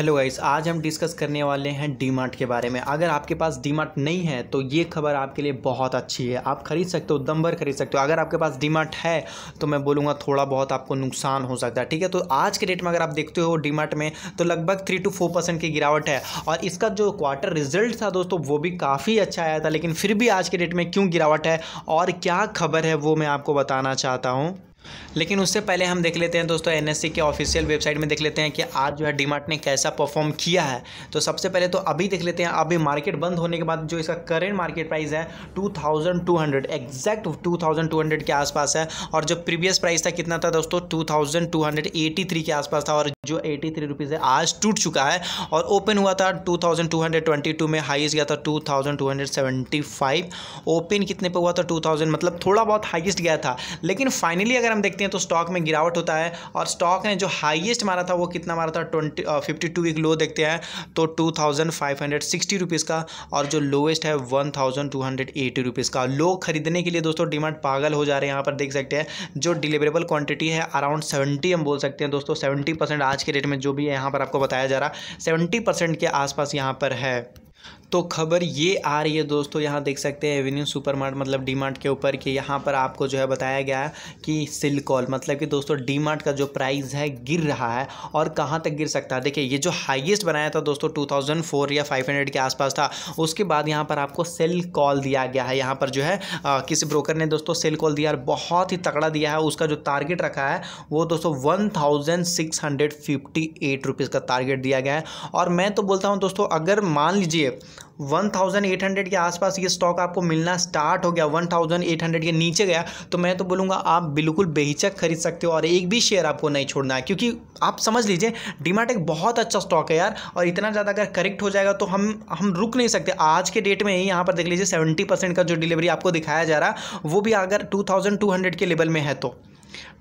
hello guys आज हम discuss करने वाले हैं डीमार्ट के बारे में अगर आपके पास डीमार्ट नहीं है तो ये खबर आपके लिए बहुत अच्छी है आप खरीद सकते हो दम भर खरीद सकते हो अगर आपके पास डीमार्ट है तो मैं बोलूँगा थोड़ा बहुत आपको नुकसान हो सकता है ठीक है तो आज के डेट में अगर आप देखते हो डीमार्ट में तो लगभग थ्री टू फोर परसेंट की गिरावट है और इसका जो क्वार्टर रिजल्ट था दोस्तों वो भी काफ़ी अच्छा आया था लेकिन फिर भी आज के डेट में क्यों गिरावट है और क्या खबर है वो मैं आपको बताना चाहता हूँ लेकिन उससे पहले हम देख लेते हैं दोस्तों एन के ऑफिशियल वेबसाइट में देख लेते हैं कि आज जो है डीमार्ट ने कैसा परफॉर्म किया है तो सबसे पहले तो अभी देख लेते हैं अभी मार्केट बंद होने के बाद जो इसका करेंट मार्केट प्राइस है 2200 एग्जैक्ट 2200 के आसपास है और जो प्रीवियस प्राइस था कितना था दोस्तों टू के आसपास था और जो एटी थ्री रुपीज़ है आज टूट चुका है और ओपन हुआ था टू में हाईएस्ट गया था टू ओपन कितने पर हुआ था टू मतलब थोड़ा बहुत हाइस्ट गया था लेकिन फाइनली अगर हम हम देखते हैं तो स्टॉक में गिरावट होता है और स्टॉक ने जो हाईएस्ट मारा था वो कितना मारा था ट्वेंटी फिफ्टी टू वीक लो देखते हैं तो two thousand five hundred sixty rupees का और जो लोएस्ट है one thousand two hundred eighty rupees का लो खरीदने के लिए दोस्तों डिमांड पागल हो जा रहे हैं यहाँ पर देख सकते हैं जो डिलीवरेबल क्वांटिटी है अराउंड सेवेंटी हम बोल सकते हैं दोस्तों सेवेंटी आज के रेट में जो भी है यहाँ पर आपको बताया जा रहा है सेवेंटी के आसपास यहाँ पर है तो खबर ये आ रही है दोस्तों यहाँ देख सकते हैं एवेन्यू सुपर मार्ट मतलब डी मार्ट के ऊपर कि यहाँ पर आपको जो है बताया गया है कि सिलकॉल मतलब कि दोस्तों डी मार्ट का जो प्राइस है गिर रहा है और कहाँ तक गिर सकता है देखिए ये जो हाईएस्ट बनाया था दोस्तों 2004 या 500 के आसपास था उसके बाद यहाँ पर आपको सेल कॉल दिया गया है यहाँ पर जो है किसी ब्रोकर ने दोस्तों सेल कॉल दिया और बहुत ही तगड़ा दिया है उसका जो टारगेट रखा है वो दोस्तों one thousand six hundred fifty eight rupees का टारगेट दिया गया है और मैं तो बोलता हूँ दोस्तों अगर मान लीजिए 1800 के आसपास ये स्टॉक आपको मिलना स्टार्ट हो गया 1800 के नीचे गया तो मैं तो बोलूँगा आप बिल्कुल बेहिचक खरीद सकते हो और एक भी शेयर आपको नहीं छोड़ना है क्योंकि आप समझ लीजिए डीमार्ट एक बहुत अच्छा स्टॉक है यार और इतना ज़्यादा अगर करेक्ट हो जाएगा तो हम हम रुक नहीं सकते आज के डेट में ही यहाँ पर देख लीजिए सेवेंटी का जो डिलीवरी आपको दिखाया जा रहा वो भी अगर टू के लेवल में है तो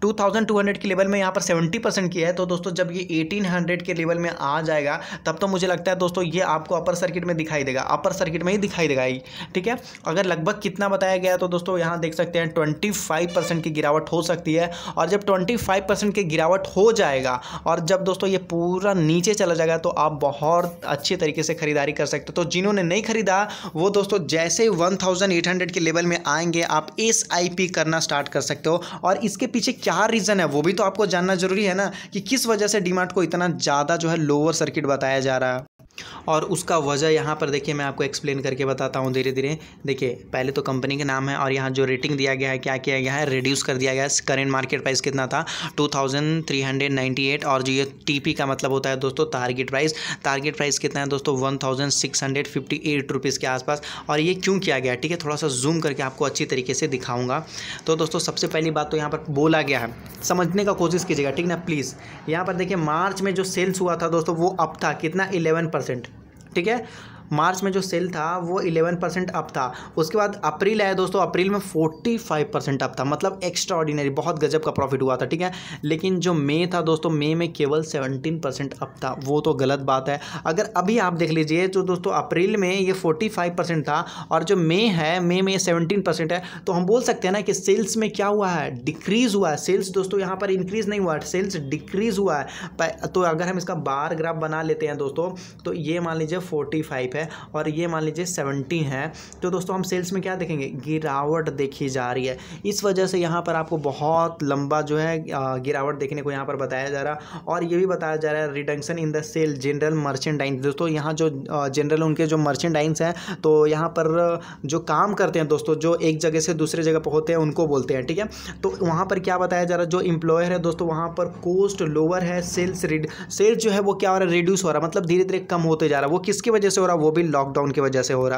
2200 के लेवल में यहाँ पर 70 परसेंट किया है तो दोस्तों जब ये 1800 के लेवल में आ जाएगा तब तो मुझे लगता है दोस्तों ये आपको अपर सर्किट में दिखाई देगा अपर सर्किट में ही दिखाई देगा ठीक है अगर लगभग कितना बताया गया तो दोस्तों यहाँ देख सकते हैं ट्वेंटी की गिरावट हो सकती है और जब ट्वेंटी की गिरावट हो जाएगा और जब दोस्तों ये पूरा नीचे चला जाएगा तो आप बहुत अच्छे तरीके से खरीदारी कर सकते हो तो जिन्होंने नहीं खरीदा वो दोस्तों जैसे वन के लेवल में आएंगे आप एस करना स्टार्ट कर सकते हो और इसके पीछे क्या क्या रीज़न है वो भी तो आपको जानना ज़रूरी है ना कि किस वजह से डीमार्ट को इतना ज़्यादा जो है लोअर सर्किट बताया जा रहा है और उसका वजह यहाँ पर देखिए मैं आपको एक्सप्लेन करके बताता हूँ धीरे धीरे देखिए पहले तो कंपनी के नाम है और यहाँ जो रेटिंग दिया गया है क्या किया गया है रिड्यूस कर दिया गया है करेंट मार्केट प्राइस कितना था 2398 और जो ये टीपी का मतलब होता है दोस्तों टारगेट प्राइस टारगेट प्राइस कितना है दोस्तों वन रुपीस के आसपास और ये क्यों किया गया ठीक है थोड़ा सा जूम करके आपको अच्छी तरीके से दिखाऊंगा तो दोस्तों सबसे पहली बात तो यहाँ पर बोला गया है समझने का कोशिश कीजिएगा ठीक ना प्लीज़ यहाँ पर देखिए मार्च में जो सेल्स हुआ था दोस्तों वो अब था कितना इलेवन परसेंट ठीक है मार्च में जो सेल था वो 11 परसेंट अप था उसके बाद अप्रैल आया दोस्तों अप्रैल में 45 परसेंट अप था मतलब एक्स्ट्रा बहुत गजब का प्रॉफिट हुआ था ठीक है लेकिन जो मे था दोस्तों मे में केवल 17 परसेंट अप था वो तो गलत बात है अगर अभी आप देख लीजिए जो तो दोस्तों अप्रैल में ये फाइव परसेंट था और जो मे है मे में सेवनटीन परसेंट है तो हम बोल सकते हैं ना कि सेल्स में क्या हुआ है डिक्रीज़ हुआ है सेल्स दोस्तों यहाँ पर इंक्रीज़ नहीं हुआ है सेल्स डिक्रीज़ हुआ है तो अगर हम इसका बार ग्राफ बना लेते हैं दोस्तों तो ये मान लीजिए फोर्टी है है और ये मान लीजिए सेवेंटी है तो दोस्तों हम सेल्स में क्या देखेंगे गिरावट देखी जा रही है इस वजह से यहाँ पर आपको बहुत लंबा जो है गिरावट देखने को यहाँ पर बताया जा रहा और ये भी बताया जा रहा है reduction in the sale general merchandise दोस्तों यहाँ जो जनरल उनके जो मर्चेंडाइज हैं तो यहाँ पर जो काम करते हैं दोस्तों जो एक जगह से दूसरे जगह पर होते हैं उनको बोलते हैं ठीक है तो वहाँ पर क्या बताया जा रहा है जो इंप्लॉयर है दोस्तों वहाँ पर कोस्ट लोअर है सेल्स रिड सेल्स जो है वो क्या हो रहा है रिड्यूस हो रहा है मतलब धीरे धीरे कम होते जा रहा है वो किसकी वजह से हो रहा है वो वो भी लॉकडाउन की वजह से हो रहा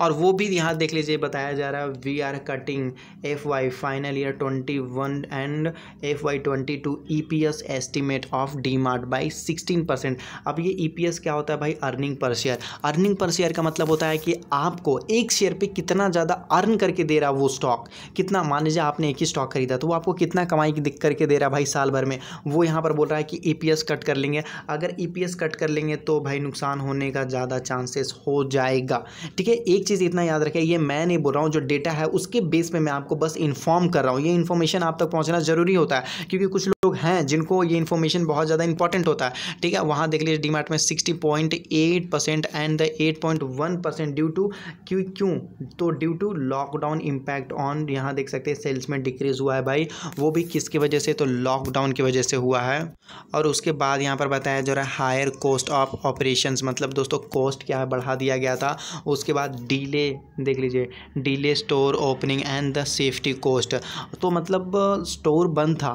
और वो भी यहाँ देख लीजिए बताया जा रहा है we are cutting F Y final year twenty one and F Y twenty two E P S estimate of D Mart by sixteen percent अब ये ई पी एस क्या होता है भाई earning per share earning per share का मतलब होता है कि आपको एक शेयर पे कितना ज़्यादा अर्न करके दे रहा वो स्टॉक कितना मान लीजिए आपने एक ही स्टॉक खरीदा तो वो आपको कितना कमाई की करके दे रहा भाई साल भर में वो यहाँ पर बोल रहा है कि ई पी एस कट कर लेंगे अगर ई पी एस कट कर लेंगे तो भाई नुकसान होने का ज़्यादा चांसेस हो जाएगा ठीक है एक चीज़ इतना याद रखें ये मैं नहीं बोल रहा हूँ जो डेटा है उसके बेस पे मैं आपको बस इन्फॉर्म कर रहा हूँ ये इन्फॉर्मेशन आप तक पहुँचना ज़रूरी होता है क्योंकि कुछ हैं जिनको ये इन्फॉर्मेशन बहुत ज़्यादा इंपॉर्टेंट होता है ठीक है वहाँ देख लीजिए डीमार्ट में sixty point eight percent and the eight point one percent due to क्यों क्यों तो due to lockdown impact on यहाँ देख सकते हैं सेल्स में डिक्रीज हुआ है भाई वो भी किसकी वजह से तो लॉकडाउन की वजह से हुआ है और उसके बाद यहाँ पर बताया जा रहा है हायर कॉस्ट ऑफ ऑपरेशन मतलब दोस्तों कॉस्ट क्या है बढ़ा दिया गया था उसके बाद डीले देख लीजिए delay store opening and the safety cost तो मतलब स्टोर बंद था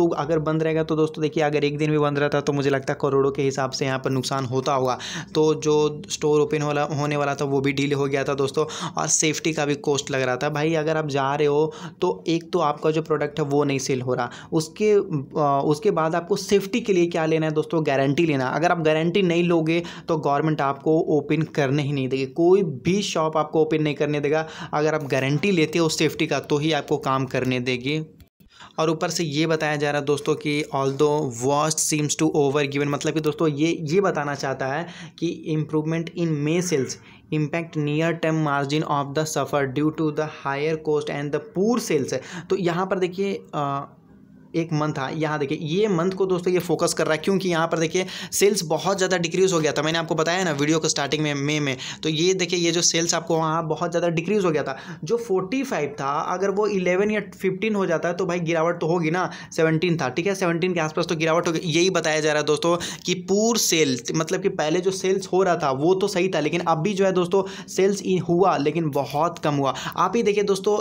तो अगर बंद रहेगा तो दोस्तों देखिए अगर एक दिन भी बंद रहता तो मुझे लगता है करोड़ों के हिसाब से यहाँ पर नुकसान होता होगा तो जो स्टोर ओपन वाला होने वाला था वो भी डील हो गया था दोस्तों और सेफ्टी का भी कॉस्ट लग रहा था भाई अगर आप जा रहे हो तो एक तो आपका जो प्रोडक्ट है वो नहीं सेल हो रहा उसके उसके बाद आपको सेफ्टी के लिए क्या लेना है दोस्तों गारंटी लेना अगर आप गारंटी नहीं लोगे तो गवर्नमेंट आपको ओपन करने ही नहीं देगी कोई भी शॉप आपको ओपन नहीं करने देगा अगर आप गारंटी लेते हो सेफ्टी का तो ही आपको काम करने देगी और ऊपर से ये बताया जा रहा है दोस्तों कि although worst seems to over given मतलब कि दोस्तों ये ये बताना चाहता है कि improvement in May sales impact near term margin of the suffer due to the higher cost and the poor sales तो यहाँ पर देखिए एक मंथ था यहाँ देखिए ये मंथ को दोस्तों ये फोकस कर रहा है क्योंकि यहाँ पर देखिए सेल्स बहुत ज़्यादा डिक्रीज़ हो गया था मैंने आपको बताया ना वीडियो को स्टार्टिंग में मे में तो ये देखिए ये जो सेल्स आपको वहाँ बहुत ज़्यादा डिक्रीज़ हो गया था जो फोर्टी फाइव था अगर वो इलेवन या फिफ्टीन हो जाता है तो भाई गिरावट तो होगी ना सेवनटीन था ठीक है सेवनटीन के आसपास तो गिरावट होगी यही बताया जा रहा है दोस्तों कि पूर सेल मतलब कि पहले जो सेल्स हो रहा था वो तो सही था लेकिन अब भी जो है दोस्तों सेल्स हुआ लेकिन बहुत कम हुआ आप ही देखिए दोस्तों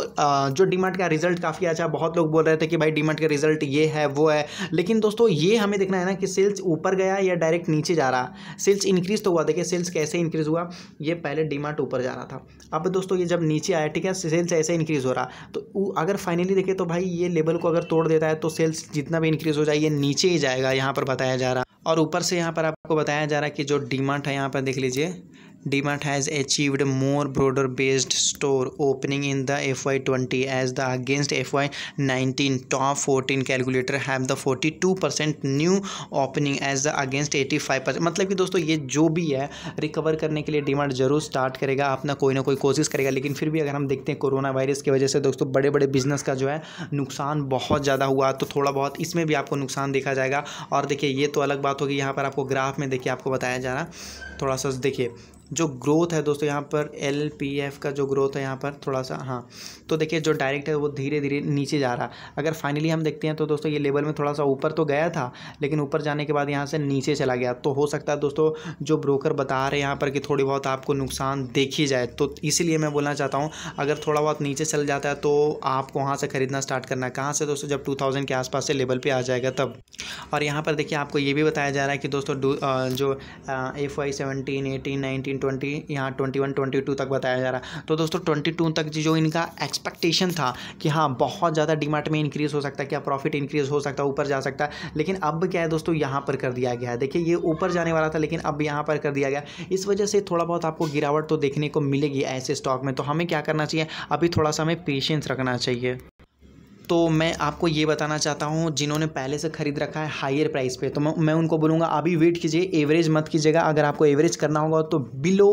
जो डीमार्ट का रिजल्ट काफ़ी अच्छा बहुत लोग बोल रहे थे कि भाई डीमार्ट का रिजल्ट रिजल्ट ये है वो है लेकिन दोस्तों ये हमें देखना है ना कि सेल्स ऊपर गया या डायरेक्ट नीचे जा रहा सेल्स इंक्रीज़ तो हुआ देखिए सेल्स कैसे इंक्रीज़ हुआ ये पहले डिमांड ऊपर जा रहा था अब दोस्तों ये जब नीचे आया ठीक है सेल्स ऐसे इंक्रीज़ हो रहा तो अगर फाइनली देखे तो भाई ये लेवल को अगर तोड़ देता है तो सेल्स जितना भी इंक्रीज़ हो जाए ये नीचे ही जाएगा यहाँ पर बताया जा रहा और ऊपर से यहाँ पर आपको बताया जा रहा है कि जो डिमांड है यहाँ पर देख लीजिए DMAT has achieved more broader based store opening in the FY20 as the against FY19 top 14 calculator have the 42% new opening as the against 85% मतलब कि दोस्तों ये जो भी है रिकवर करने के लिए डिमार्ट जरूर स्टार्ट करेगा अपना कोई ना कोई कोशिश करेगा लेकिन फिर भी अगर हम देखते हैं कोरोना वायरस की वजह से दोस्तों बड़े बड़े बिजनेस का जो है नुकसान बहुत ज़्यादा हुआ तो थोड़ा बहुत इसमें भी आपको नुकसान देखा जाएगा और देखिए ये तो अलग बात होगी यहाँ पर आपको ग्राफ में देखिए आपको बताया जा रहा थोड़ा सा देखिए जो ग्रोथ है दोस्तों यहाँ पर एल पी एफ का जो ग्रोथ है यहाँ पर थोड़ा सा हाँ तो देखिए जो डायरेक्ट है वो धीरे धीरे नीचे जा रहा अगर फाइनली हम देखते हैं तो दोस्तों ये लेवल में थोड़ा सा ऊपर तो गया था लेकिन ऊपर जाने के बाद यहाँ से नीचे चला गया तो हो सकता है दोस्तों जो ब्रोकर बता रहे हैं यहाँ पर कि थोड़ी बहुत आपको नुकसान देखी जाए तो इसीलिए मैं बोलना चाहता हूँ अगर थोड़ा बहुत नीचे चल जाता है तो आपको वहाँ से ख़रीदना स्टार्ट करना है कहाँ से दोस्तों जब टू के आसपास से लेवल पर आ जाएगा तब और यहाँ पर देखिए आपको ये भी बताया जा रहा है कि दोस्तों जो F Y seventeen eighteen nineteen twenty यहाँ ट्वेंटी वन ट्वेंटी टू तक बताया जा रहा है तो दोस्तों ट्वेंटी टू तक जो इनका एक्सपेक्टेशन था कि हाँ बहुत ज़्यादा डिमांड में इंक्रीज़ हो सकता है क्या प्रॉफिट इंक्रीज़ हो सकता है ऊपर जा सकता है लेकिन अब क्या है दोस्तों यहाँ पर कर दिया गया है देखिए ये ऊपर जाने वाला था लेकिन अब यहाँ पर कर दिया गया इस वजह से थोड़ा बहुत आपको गिरावट तो देखने को मिलेगी ऐसे स्टॉक में तो हमें क्या करना चाहिए अभी थोड़ा सा हमें पेशेंस रखना चाहिए तो मैं आपको ये बताना चाहता हूँ जिन्होंने पहले से ख़रीद रखा है हायर प्राइस पे तो मैं उनको बोलूँगा अभी वेट कीजिए एवरेज मत कीजिएगा अगर आपको एवरेज करना होगा तो बिलो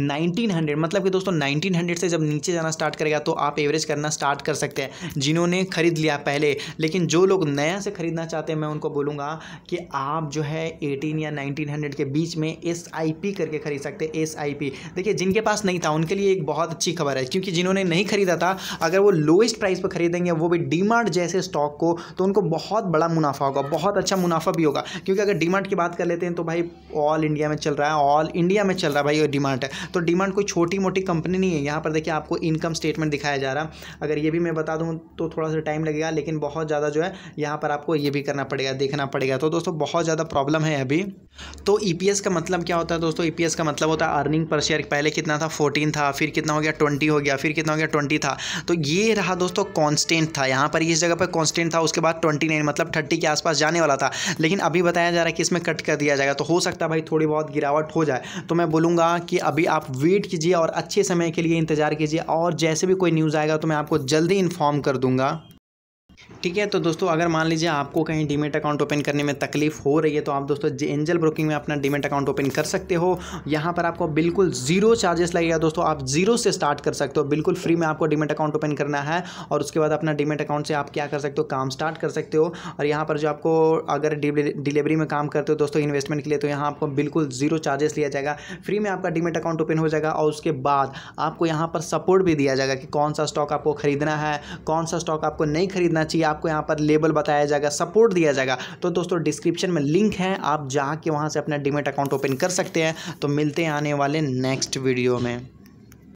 1900 मतलब कि दोस्तों 1900 से जब नीचे जाना स्टार्ट करेगा तो आप एवरेज करना स्टार्ट कर सकते हैं जिन्होंने ख़रीद लिया पहले लेकिन जो लोग नया से ख़रीदना चाहते हैं मैं उनको बोलूँगा कि आप जो है एटीन या नाइनटीन के बीच में एस करके ख़रीद सकते एस आई देखिए जिनके पास नहीं था उनके लिए एक बहुत अच्छी खबर है क्योंकि जिन्होंने नहीं खरीदा था अगर वो लोएस्ट प्राइस पर खरीदेंगे वो भी डी डीमार्ट जैसे स्टॉक को तो उनको बहुत बड़ा मुनाफा होगा बहुत अच्छा मुनाफा भी होगा क्योंकि अगर डीमार्ट की बात कर लेते हैं तो भाई ऑल इंडिया में चल रहा है ऑल इंडिया में चल रहा है भाई ये डीमार्ट है तो डीमार्ट कोई छोटी मोटी कंपनी नहीं है यहाँ पर देखिए आपको इनकम स्टेटमेंट दिखाया जा रहा है अगर ये भी मैं बता दूँ तो थोड़ा सा टाइम लगेगा लेकिन बहुत ज़्यादा जो है यहाँ पर आपको ये भी करना पड़ेगा देखना पड़ेगा तो दोस्तों बहुत ज़्यादा प्रॉब्लम है अभी तो ई e का मतलब क्या होता है दोस्तों ई e का मतलब होता है अर्निंग पर शेयर पहले कितना था फोर्टीन था फिर कितना हो गया ट्वेंटी हो गया फिर कितना हो गया ट्वेंटी था तो ये रहा दोस्तों कॉन्स्टेंट था यहाँ पर इस जगह पर कॉन्स्टेंट था उसके बाद ट्वेंटी नाइन मतलब थर्टी के आसपास जाने वाला था लेकिन अभी बताया जा रहा है कि इसमें कट कर दिया जाएगा तो हो सकता है भाई थोड़ी बहुत गिरावट हो जाए तो मैं बोलूँगा कि अभी आप वेट कीजिए और अच्छे समय के लिए इंतज़ार कीजिए और जैसे भी कोई न्यूज़ आएगा तो मैं आपको जल्दी इन्फॉर्म कर दूँगा ठीक है तो दोस्तों अगर मान लीजिए आपको कहीं डीमेट अकाउंट ओपन करने में तकलीफ हो रही है तो आप दोस्तों एंजल ब्रोकिंग में अपना डीमेट अकाउंट ओपन कर सकते हो यहाँ पर आपको बिल्कुल जीरो चार्जेस लगेगा दोस्तों आप जीरो से स्टार्ट कर सकते हो बिल्कुल फ्री में आपको डीमेट अकाउंट ओपन करना है और उसके बाद अपना डीमेट अकाउंट से आप क्या कर सकते हो काम स्टार्ट कर सकते हो और यहाँ पर जो आपको अगर डिलीवरी में काम करते हो दोस्तों इन्वेस्टमेंट के लिए तो यहाँ आपको बिल्कुल जीरो चार्जेस लिया जाएगा फ्री में आपका डीमेट अकाउंट ओपन हो जाएगा और उसके बाद आपको यहाँ पर सपोर्ट भी दिया जाएगा कि कौन सा स्टॉक आपको खरीदना है कौन सा स्टॉक आपको नहीं खरीदना चाहिए चाहिए आपको यहाँ पर लेबल बताया जाएगा सपोर्ट दिया जाएगा तो दोस्तों डिस्क्रिप्शन में लिंक है आप जहाँ के वहाँ से अपना डिमेट अकाउंट ओपन कर सकते हैं तो मिलते हैं आने वाले नेक्स्ट वीडियो में